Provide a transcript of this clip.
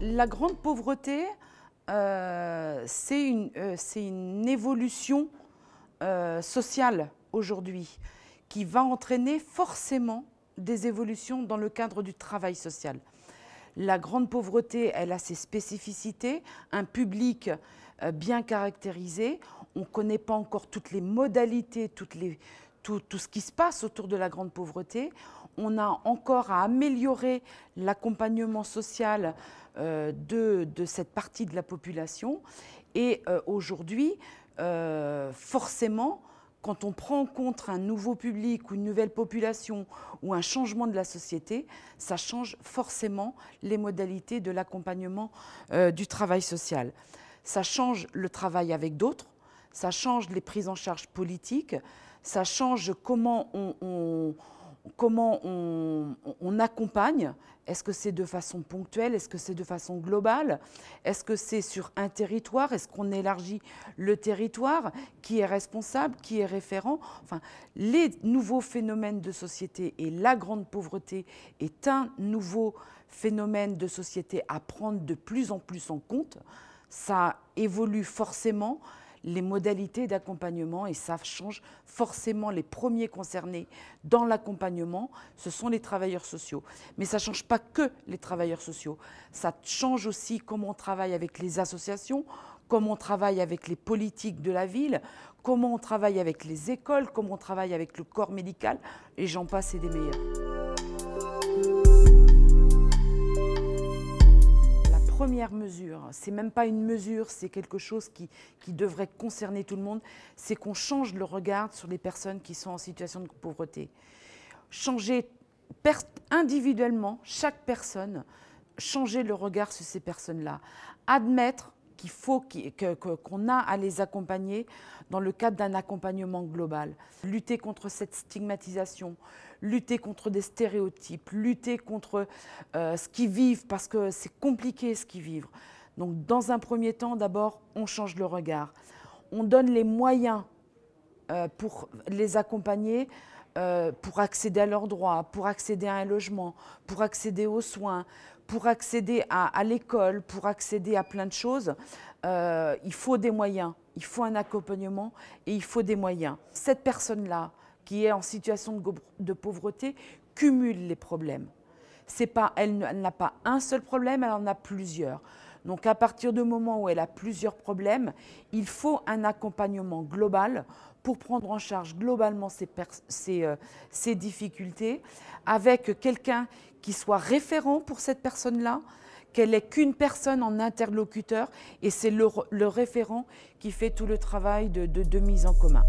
la grande pauvreté, euh, c'est une, euh, une, évolution euh, sociale aujourd'hui qui va entraîner forcément des évolutions dans le cadre du travail social. La grande pauvreté, elle a ses spécificités, un public bien caractérisé, on ne connaît pas encore toutes les modalités, toutes les, tout, ce qui se passe autour de la grande pauvreté. On a encore à améliorer l'accompagnement social euh, de, cette partie de la population. Et euh, aujourd'hui, euh, forcément, quand on prend en compte un nouveau public ou une nouvelle population ou un changement de la société, ça change forcément les modalités de l'accompagnement du travail social. Ça change le travail avec d'autres ça change les prises en charge politiques, ça change comment on, comment on, accompagne Est-ce que c'est de façon ponctuelle Est-ce que c'est de façon globale Est-ce que c'est sur un territoire Est-ce qu'on élargit le territoire Qui est responsable Qui est référent Enfin, les nouveaux phénomènes de société et la grande pauvreté est un nouveau phénomène de société à prendre de plus en plus en compte. Ça évolue forcément les modalités d'accompagnement et ça change forcément les premiers concernés dans l'accompagnement, ce sont les travailleurs sociaux. Mais ça ne change pas que les travailleurs sociaux, ça change aussi comment on travaille avec les associations, comment on travaille avec les politiques de la ville, comment on travaille avec les écoles, comment on travaille avec le corps médical, et j'en passe et des meilleurs. mesure, c'est même pas une mesure, c'est quelque chose qui, qui devrait concerner tout le monde, c'est qu'on change le regard sur les personnes qui sont en situation de pauvreté. Changer individuellement, chaque personne, changer le regard sur ces personnes-là. Admettre qu'il faut qu'on a à les accompagner dans le cadre d'un accompagnement global. Lutter contre cette stigmatisation, lutter contre des stéréotypes, lutter contre euh, ce qu'ils vivent, parce que c'est compliqué ce qu'ils vivent. Donc dans un premier temps, d'abord, on change le regard. On donne les moyens euh, pour les accompagner euh, pour accéder à leurs droits, pour accéder à un logement, pour accéder aux soins, pour accéder à, l'école, pour accéder à plein de choses, euh, il faut des moyens, il faut un accompagnement et il faut des moyens. Cette personne-là, qui est en situation de, de pauvreté, cumule les problèmes. pas, elle n'a pas un seul problème, elle en a plusieurs. Donc à partir du moment où elle a plusieurs problèmes, il faut un accompagnement global pour prendre en charge globalement ces, euh, difficultés, avec quelqu'un qui soit référent pour cette personne-là, qu'elle n'ait qu'une personne en interlocuteur, et c'est le, référent qui fait tout le travail de, de mise en commun.